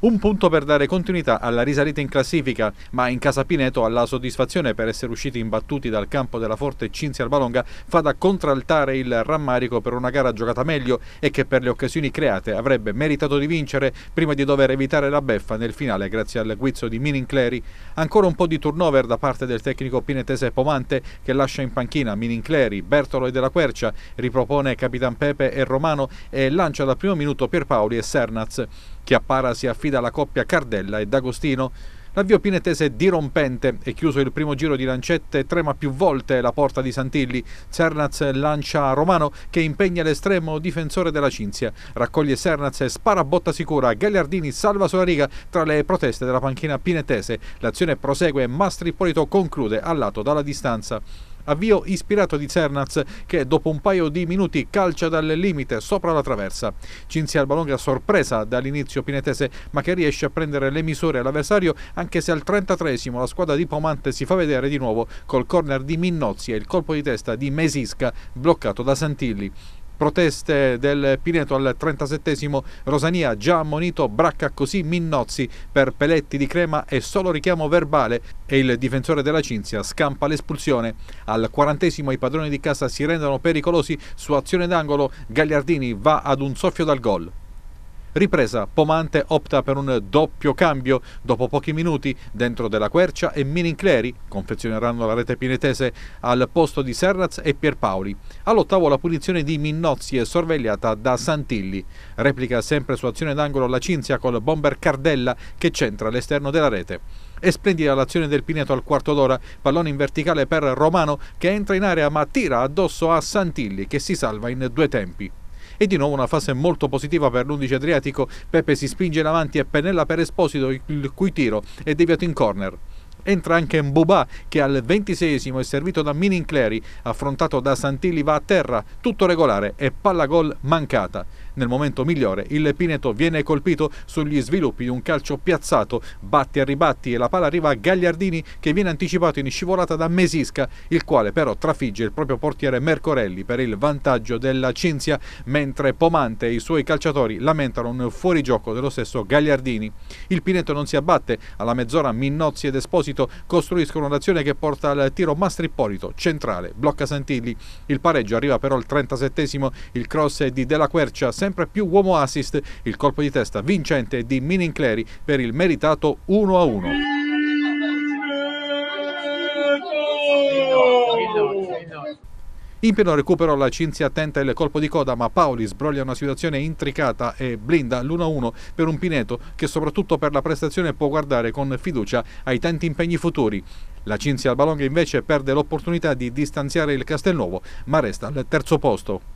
Un punto per dare continuità alla risalita in classifica, ma in casa Pineto alla soddisfazione per essere usciti imbattuti dal campo della Forte Cinzia Albalonga fa da contraltare il rammarico per una gara giocata meglio e che per le occasioni create avrebbe meritato di vincere prima di dover evitare la beffa nel finale grazie al guizzo di Minincleri. Ancora un po' di turnover da parte del tecnico pinetese Pomante che lascia in panchina Minincleri, Bertolo e Della Quercia, ripropone Capitan Pepe e Romano e lancia dal primo minuto Pierpaoli e Sernaz. Chiappara si affida dalla coppia Cardella e D'Agostino. L'avvio pinetese è dirompente è chiuso il primo giro di lancette, trema più volte la porta di Santilli. Cernaz lancia Romano che impegna l'estremo difensore della Cinzia. Raccoglie Cernaz e spara a botta sicura. Gagliardini salva sulla riga tra le proteste della panchina pinetese. L'azione prosegue e Mastri Polito conclude al lato dalla distanza. Avvio ispirato di Cernaz che dopo un paio di minuti calcia dal limite sopra la traversa. Cinzia Albalonga sorpresa dall'inizio pinetese ma che riesce a prendere le misure all'avversario anche se al 33 la squadra di Pomante si fa vedere di nuovo col corner di Minnozzi e il colpo di testa di Mesisca bloccato da Santilli proteste del Pineto al 37 Rosania, già ammonito Bracca così Minnozzi per peletti di crema e solo richiamo verbale e il difensore della Cinzia scampa l'espulsione. Al 40 i padroni di casa si rendono pericolosi su azione d'angolo, Gagliardini va ad un soffio dal gol. Ripresa, Pomante opta per un doppio cambio. Dopo pochi minuti, dentro della Quercia e Minincleri confezioneranno la rete pinetese al posto di Serraz e Pierpaoli. All'ottavo la punizione di Minnozzi è sorvegliata da Santilli. Replica sempre su azione d'angolo la Cinzia col bomber Cardella che centra l'esterno della rete. E splendida l'azione del Pineto al quarto d'ora, pallone in verticale per Romano che entra in area ma tira addosso a Santilli che si salva in due tempi. E di nuovo una fase molto positiva per l'11 Adriatico. Pepe si spinge in avanti e pennella per Esposito, il cui tiro è deviato in corner. Entra anche Mbubà che al 26 è servito da Minincleri, affrontato da Santilli va a terra, tutto regolare e palla gol mancata. Nel momento migliore il Pineto viene colpito sugli sviluppi di un calcio piazzato, batti e ribatti e la palla arriva a Gagliardini che viene anticipato in scivolata da Mesisca, il quale però trafigge il proprio portiere Mercorelli per il vantaggio della Cinzia, mentre Pomante e i suoi calciatori lamentano un fuorigioco dello stesso Gagliardini. Il Pineto non si abbatte, alla mezz'ora Minnozzi ed Esposito costruiscono un'azione che porta al tiro Mastrippolito, centrale, blocca Santilli. Il pareggio arriva però al 37 esimo il cross è di Della Quercia, sempre più uomo assist, il colpo di testa vincente di Minin Clery per il meritato 1-1. In pieno recupero la Cinzia tenta il colpo di coda ma Paoli sbroglia una situazione intricata e blinda l'1-1 per un Pineto che soprattutto per la prestazione può guardare con fiducia ai tanti impegni futuri. La Cinzia Albalonga invece perde l'opportunità di distanziare il Castelnuovo ma resta al terzo posto.